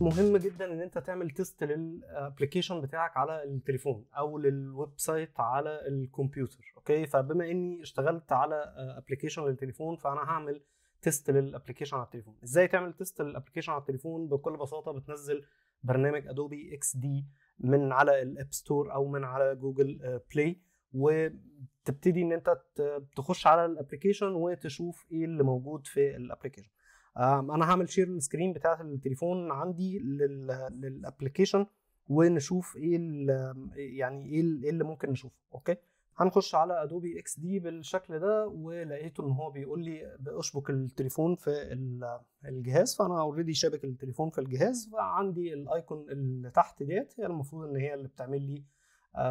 مهم جدا ان انت تعمل تيست للابلكيشن بتاعك على التليفون او للويب سايت على الكمبيوتر اوكي فبما اني اشتغلت على ابلكيشن للتليفون فانا هعمل تيست للابلكيشن على التليفون ازاي تعمل تيست للابلكيشن على التليفون بكل بساطه بتنزل برنامج ادوبي اكس دي من على الاب ستور او من على جوجل بلاي وتبتدي ان انت تخش على الابلكيشن وتشوف ايه اللي موجود في الابلكيشن انا هعمل شير السكرين بتاعه التليفون عندي للابلكيشن ونشوف ايه يعني إيه, ايه اللي ممكن نشوفه اوكي هنخش على ادوبي اكس دي بالشكل ده ولقيته ان هو بيقول لي اشبك التليفون في الجهاز فانا اوريدي شابك التليفون في الجهاز فعندي الايكون اللي تحت ديت هي المفروض ان هي اللي بتعمل لي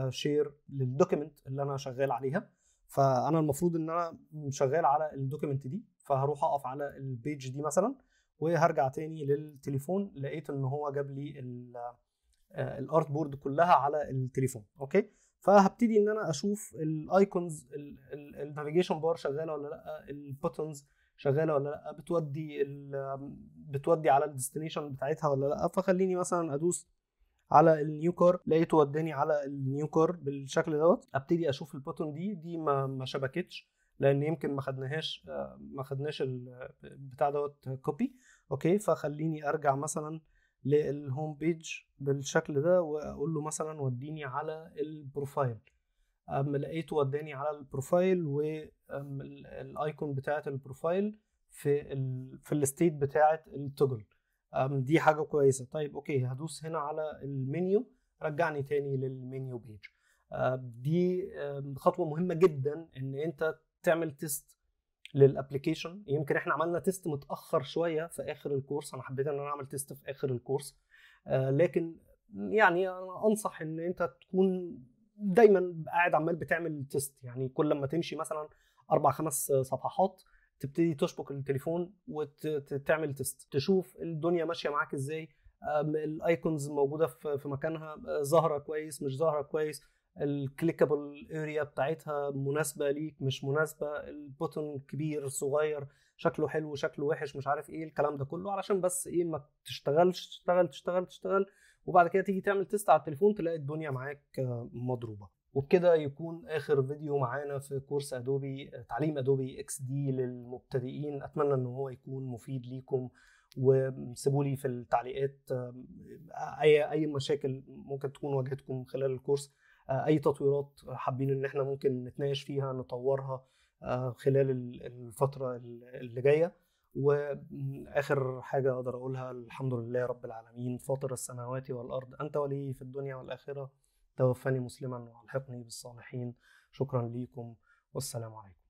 شير آه، للدوكيمنت اللي انا شغال عليها فانا المفروض ان انا شغال على الدوكيمنت دي فهروح اقف على البيج دي مثلا وهرجع تاني للتليفون لقيت ان هو جاب لي الارت آه، بورد كلها على التليفون اوكي فهبتدي ان انا اشوف الايكونز النافيجيشن بار شغاله ولا لا البوتنز شغاله ولا لا بتودي بتودي على الديستنيشن بتاعتها ولا لا فخليني مثلا ادوس على النيو كار لقيته وداني على النيو كار بالشكل دوت ابتدي اشوف البوتن دي دي ما, ما شبكتش لان يمكن ما خدناهاش ما خدناش البتاع دوت كوبي اوكي فخليني ارجع مثلا للهوم بيج بالشكل ده واقول له مثلا وديني على البروفايل أم لقيته وداني على البروفايل والايكون بتاعه البروفايل في في الستيت بتاعه التوجل دي حاجه كويسه طيب اوكي هدوس هنا على المنيو رجعني تاني للمنيو بيج أه، دي خطوه مهمه جدا ان انت تعمل تيست للابلكيشن يمكن احنا عملنا تيست متاخر شويه في اخر الكورس انا حبيت ان انا اعمل تيست في اخر الكورس أه، لكن يعني انا انصح ان انت تكون دايما قاعد عمال بتعمل تيست يعني كل لما تمشي مثلا اربع خمس صفحات تبتدي تشبك التليفون وتعمل تيست تشوف الدنيا ماشيه معاك ازاي الايكونز موجوده في مكانها ظاهره كويس مش ظاهره كويس الكليكابل اريا بتاعتها مناسبه ليك مش مناسبه البوتن كبير صغير شكله حلو شكله وحش مش عارف ايه الكلام ده كله علشان بس ايه ما تشتغلش تشتغل تشتغل تشتغل وبعد كده تيجي تعمل تيست على التليفون تلاقي الدنيا معاك مضروبه وبكده يكون اخر فيديو معانا في كورس ادوبي تعليم ادوبي اكس دي للمبتدئين اتمنى ان هو يكون مفيد ليكم وسيبوا لي في التعليقات اي اي مشاكل ممكن تكون واجهتكم خلال الكورس اي تطويرات حابين ان احنا ممكن نتناقش فيها نطورها خلال الفتره اللي جايه واخر حاجه اقدر اقولها الحمد لله رب العالمين فاطر السماوات والارض انت ولي في الدنيا والاخره توفني مسلما والحقني بالصالحين شكرا ليكم والسلام عليكم